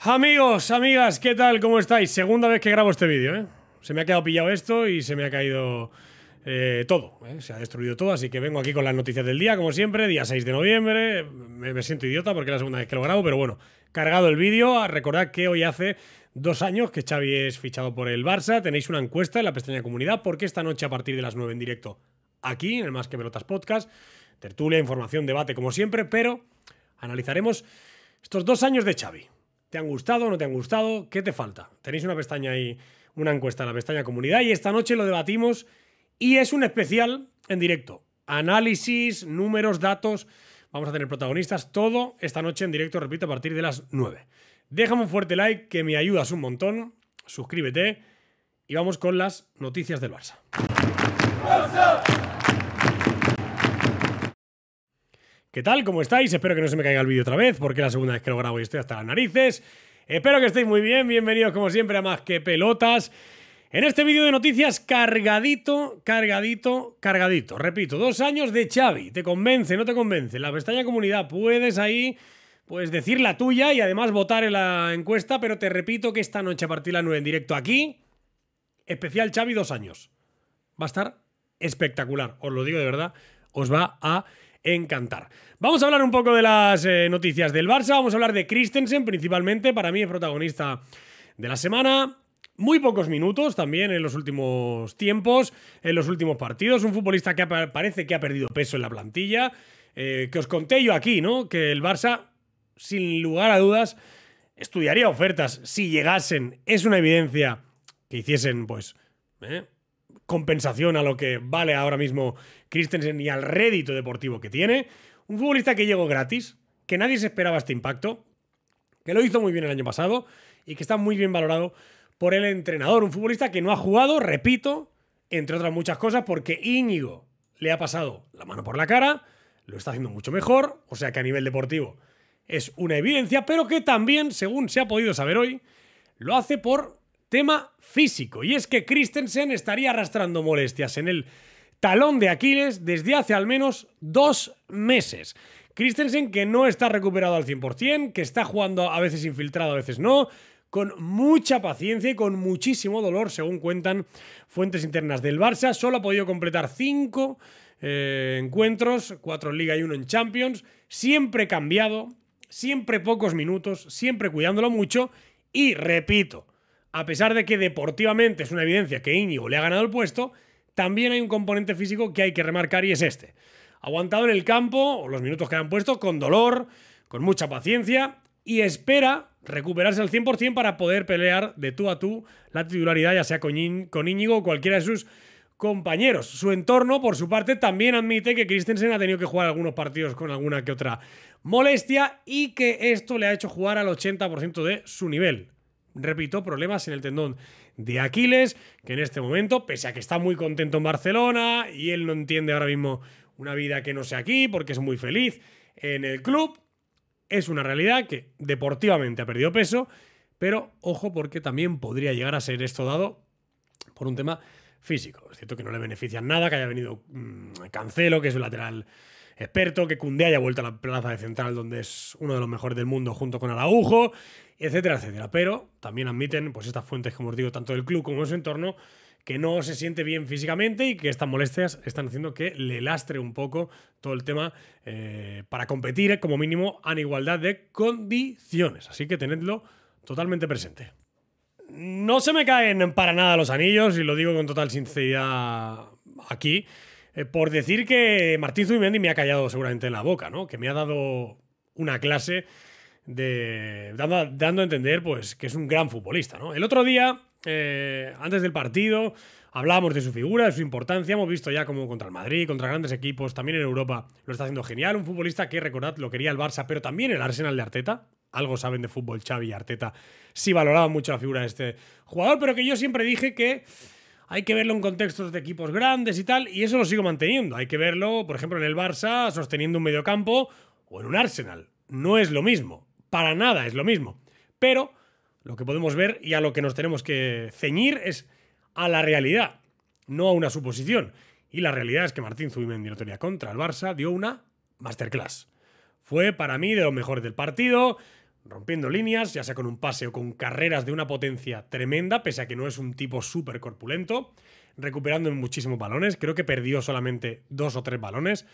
Amigos, amigas, ¿qué tal? ¿Cómo estáis? Segunda vez que grabo este vídeo, ¿eh? Se me ha quedado pillado esto y se me ha caído eh, todo, ¿eh? se ha destruido todo, así que vengo aquí con las noticias del día, como siempre, día 6 de noviembre, me, siento idiota porque es la segunda vez que lo grabo, pero bueno, cargado el vídeo, ah, recordad que hoy hace dos años que Xavi es fichado por el Barça, tenéis una encuesta en la pestaña comunidad, porque esta noche a partir de las 9 en directo, aquí, en el Más que Pelotas Podcast, tertulia, información, debate, como siempre, pero analizaremos estos dos años de Xavi ¿Te han gustado o no te han gustado? ¿Qué te falta? Tenéis una pestaña ahí, una encuesta en la pestaña comunidad y esta noche lo debatimos y es un especial en directo. Análisis, números, datos. Vamos a tener protagonistas todo esta noche en directo, repito, a partir de las 9. Déjame un fuerte like que me ayudas un montón. Suscríbete y vamos con las noticias del Barça. ¡Barça! ¿Qué tal? ¿Cómo estáis? Espero que no se me caiga el vídeo otra vez, porque es la segunda vez que lo grabo y estoy hasta las narices. Espero que estéis muy bien, bienvenidos como siempre a Más que Pelotas. En este vídeo de noticias cargadito, cargadito, cargadito. Repito, dos años de Xavi. ¿Te convence? ¿No te convence? La pestaña comunidad, puedes ahí pues decir la tuya y además votar en la encuesta, pero te repito que esta noche a partir de 9 en directo aquí, especial Xavi dos años. Va a estar espectacular, os lo digo de verdad, os va a encantar. Vamos a hablar un poco de las eh, noticias del Barça, vamos a hablar de Christensen principalmente, para mí es protagonista de la semana. Muy pocos minutos también en los últimos tiempos, en los últimos partidos. Un futbolista que parece que ha perdido peso en la plantilla. Eh, que os conté yo aquí, ¿no? Que el Barça, sin lugar a dudas, estudiaría ofertas si llegasen. Es una evidencia que hiciesen, pues, ¿eh? compensación a lo que vale ahora mismo Christensen y al rédito deportivo que tiene. Un futbolista que llegó gratis, que nadie se esperaba este impacto, que lo hizo muy bien el año pasado y que está muy bien valorado por el entrenador. Un futbolista que no ha jugado, repito, entre otras muchas cosas, porque Íñigo le ha pasado la mano por la cara, lo está haciendo mucho mejor, o sea que a nivel deportivo es una evidencia, pero que también, según se ha podido saber hoy, lo hace por tema físico. Y es que Christensen estaría arrastrando molestias en el talón de Aquiles desde hace al menos dos meses. Christensen que no está recuperado al 100%, que está jugando a veces infiltrado, a veces no, con mucha paciencia y con muchísimo dolor, según cuentan fuentes internas del Barça. Solo ha podido completar cinco eh, encuentros, cuatro en Liga y uno en Champions, siempre cambiado, siempre pocos minutos, siempre cuidándolo mucho y, repito, a pesar de que deportivamente es una evidencia que Íñigo le ha ganado el puesto, también hay un componente físico que hay que remarcar y es este. Aguantado en el campo, los minutos que han puesto, con dolor, con mucha paciencia y espera recuperarse al 100% para poder pelear de tú a tú la titularidad, ya sea con, Íñigo o cualquiera de sus compañeros. Su entorno, por su parte, también admite que Christensen ha tenido que jugar algunos partidos con alguna que otra molestia y que esto le ha hecho jugar al 80% de su nivel repito, problemas en el tendón de Aquiles, que en este momento, pese a que está muy contento en Barcelona y él no entiende ahora mismo una vida que no sea aquí porque es muy feliz en el club, es una realidad que deportivamente ha perdido peso, pero ojo porque también podría llegar a ser esto dado por un tema físico. Es cierto que no le benefician nada que haya venido mm, Cancelo, que es un lateral experto, que Cundé haya vuelto a la plaza de central, donde es uno de los mejores del mundo junto con Araujo, etcétera, etcétera. Pero también admiten, pues estas fuentes, como os digo, tanto del club como de su entorno, que no se siente bien físicamente y que estas molestias están haciendo que le lastre un poco todo el tema eh, para competir, como mínimo, en igualdad de condiciones. Así que tenedlo totalmente presente. No se me caen para nada los anillos y lo digo con total sinceridad aquí. Eh, por decir que Martín Zubimendi me ha callado seguramente en la boca, ¿no? Que me ha dado una clase de. dando, a entender pues, que es un gran futbolista, ¿no? El otro día, eh, antes del partido, hablábamos de su figura, de su importancia. Hemos visto ya como contra el Madrid, contra grandes equipos, también en Europa lo está haciendo genial. Un futbolista que, recordad, lo quería el Barça, pero también el Arsenal de Arteta. Algo saben de fútbol Xavi y Arteta. Sí valoraban mucho la figura de este jugador, pero que yo siempre dije que hay que verlo en contextos de equipos grandes y tal, y eso lo sigo manteniendo. Hay que verlo, por ejemplo, en el Barça sosteniendo un mediocampo o en un Arsenal. No es lo mismo, para nada es lo mismo. Pero lo que podemos ver y a lo que nos tenemos que ceñir es a la realidad, no a una suposición. Y la realidad es que Martín Zubimendi no tenía contra el Barça, dio una masterclass. Fue para mí de lo mejor del partido rompiendo líneas, ya sea con un pase o con carreras de una potencia tremenda, pese a que no es un tipo súper corpulento, recuperando muchísimos balones, creo que perdió solamente dos o tres balones,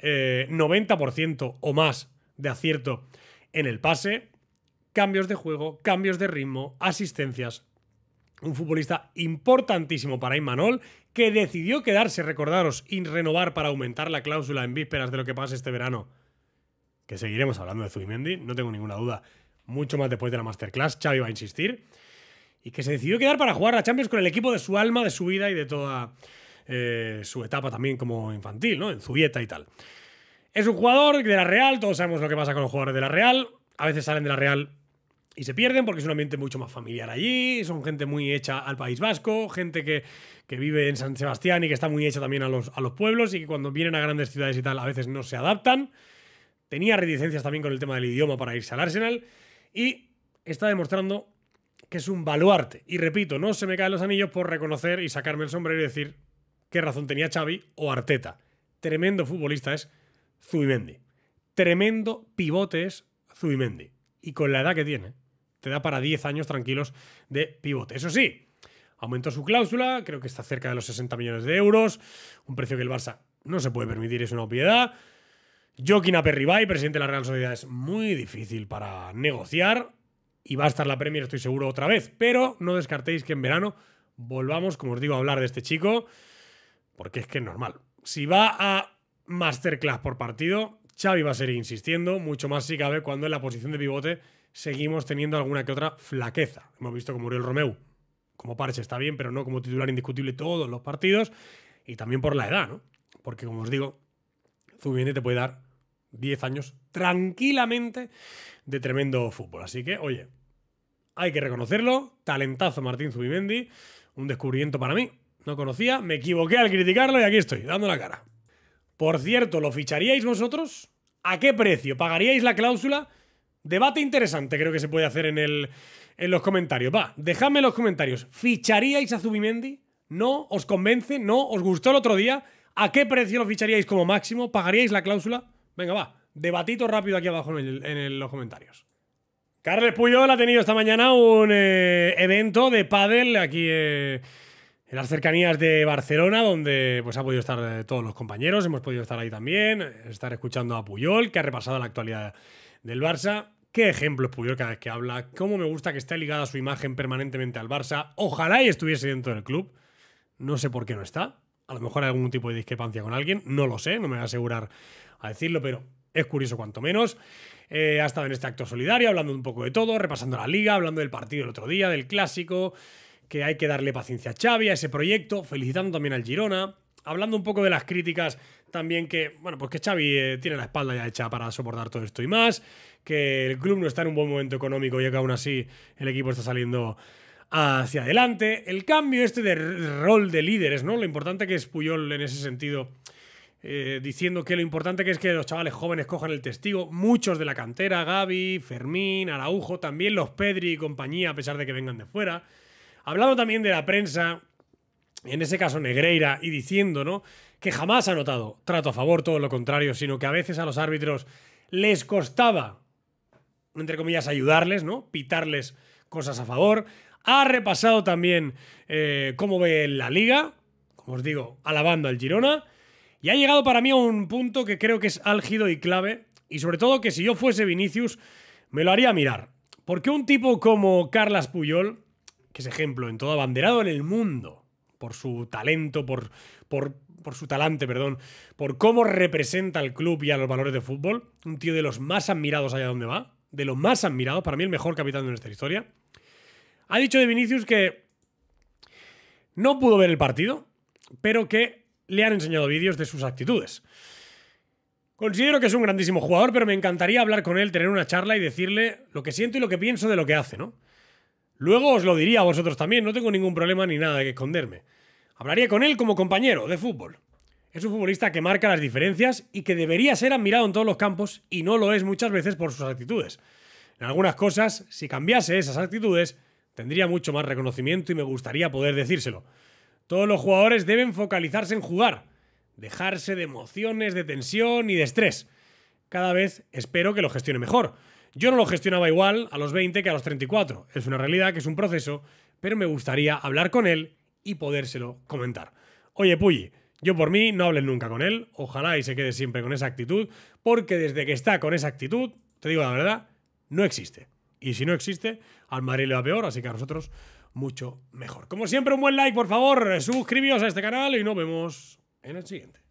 90% eh, o más de acierto en el pase, cambios de juego, cambios de ritmo, asistencias. Un futbolista importantísimo para Imanol, que decidió quedarse, recordaros, y renovar para aumentar la cláusula en vísperas de lo que pase este verano que seguiremos hablando de Zubimendi, no tengo ninguna duda, mucho más después de la Masterclass, Xavi va a insistir, y que se decidió quedar para jugar a Champions con el equipo de su alma, de su vida y de toda eh, su etapa también como infantil, ¿no? En Zubieta y tal. Es un jugador de la Real, todos sabemos lo que pasa con los jugadores de la Real, a veces salen de la Real y se pierden porque es un ambiente mucho más familiar allí, son gente muy hecha al País Vasco, gente que, vive en San Sebastián y que está muy hecha también a los, a los pueblos y que cuando vienen a grandes ciudades y tal a veces no se adaptan. Tenía reticencias también con el tema del idioma para irse al Arsenal y está demostrando que es un baluarte. Y repito, no se me caen los anillos por reconocer y sacarme el sombrero y decir qué razón tenía Xavi o Arteta. Tremendo futbolista es Zubimendi. Tremendo pivote es Zubimendi. Y con la edad que tiene, te da para 10 años tranquilos de pivote. Eso sí, aumentó su cláusula, creo que está cerca de los 60 millones de euros, un precio que el Barça no se puede permitir, es una opiedad. Joaquín Aperribay, presidente de la Real Sociedad, es muy difícil para negociar y va a estar la Premier, estoy seguro, otra vez. Pero no descartéis que en verano volvamos, como os digo, a hablar de este chico, porque es que es normal. Si va a masterclass por partido, Xavi va a seguir insistiendo, mucho más si cabe cuando en la posición de pivote seguimos teniendo alguna que otra flaqueza. Hemos visto murió el Romeu como parche está bien, pero no como titular indiscutible todos los partidos y también por la edad, ¿no? Porque como os digo, Zubimendi te puede dar 10 años tranquilamente de tremendo fútbol. Así que, oye, hay que reconocerlo. Talentazo Martín Zubimendi. Un descubrimiento para mí. No conocía, me equivoqué al criticarlo y aquí estoy, dando la cara. Por cierto, ¿lo ficharíais vosotros? ¿A qué precio? ¿Pagaríais la cláusula? Debate interesante creo que se puede hacer en, los comentarios. Va, dejadme en los comentarios. ¿Ficharíais a Zubimendi? ¿No os convence? ¿No os gustó el otro día? ¿A qué precio lo ficharíais como máximo? ¿Pagaríais la cláusula? Venga, va. Debatito rápido aquí abajo en, los comentarios. Carles Puyol ha tenido esta mañana un eh, evento de pádel aquí eh, en las cercanías de Barcelona, donde pues ha podido estar eh, todos los compañeros, hemos podido estar ahí también, estar escuchando a Puyol, que ha repasado la actualidad del Barça. Qué ejemplo es Puyol cada vez que habla, cómo me gusta que esté ligada su imagen permanentemente al Barça. Ojalá y estuviese dentro del club. No sé por qué no está, a lo mejor hay algún tipo de discrepancia con alguien, no lo sé, no me voy a asegurar a decirlo, pero es curioso cuanto menos. Eh, ha estado en este acto solidario, hablando un poco de todo, repasando la liga, hablando del partido el otro día, del clásico, que hay que darle paciencia a Xavi, a ese proyecto, felicitando también al Girona, hablando un poco de las críticas también que, bueno, pues que Xavi eh, tiene la espalda ya hecha para soportar todo esto y más, que el club no está en un buen momento económico y que aún así el equipo está saliendo hacia adelante. El cambio este de rol de líderes, ¿no? Lo importante que es Puyol en ese sentido, eh, diciendo que lo importante que es que los chavales jóvenes cojan el testigo. Muchos de la cantera, Gaby, Fermín, Araujo, también los Pedri y compañía, a pesar de que vengan de fuera. Hablando también de la prensa, en ese caso Negreira, y diciendo, ¿no? Que jamás ha notado trato a favor, todo lo contrario, sino que a veces a los árbitros les costaba, entre comillas, ayudarles, ¿no? Pitarles cosas a favor. Ha repasado también eh, cómo ve la liga, como os digo, alabando al Girona. Y ha llegado para mí a un punto que creo que es álgido y clave. Y sobre todo que si yo fuese Vinicius, me lo haría mirar. Porque un tipo como Carlas Puyol, que es ejemplo en todo abanderado en el mundo, por su talento, por, por, por su talante, perdón, por cómo representa al club y a los valores de fútbol, un tío de los más admirados allá donde va, de los más admirados, para mí el mejor capitán de nuestra historia, ha dicho de Vinicius que no pudo ver el partido, pero que le han enseñado vídeos de sus actitudes. Considero que es un grandísimo jugador, pero me encantaría hablar con él, tener una charla y decirle lo que siento y lo que pienso de lo que hace, ¿no? Luego os lo diría a vosotros también, no tengo ningún problema ni nada de que esconderme. Hablaría con él como compañero de fútbol. Es un futbolista que marca las diferencias y que debería ser admirado en todos los campos y no lo es muchas veces por sus actitudes. En algunas cosas, si cambiase esas actitudes, Tendría mucho más reconocimiento y me gustaría poder decírselo. Todos los jugadores deben focalizarse en jugar, dejarse de emociones, de tensión y de estrés. Cada vez espero que lo gestione mejor. Yo no lo gestionaba igual a los 20 que a los 34. Es una realidad que es un proceso, pero me gustaría hablar con él y podérselo comentar. Oye, Puyi, yo por mí no hablo nunca con él. Ojalá y se quede siempre con esa actitud, porque desde que está con esa actitud, te digo la verdad, no existe. Y si no existe, al Madrid le va peor, así que a nosotros mucho mejor. Como siempre, un buen like, por favor, suscribíos a este canal y nos vemos en el siguiente.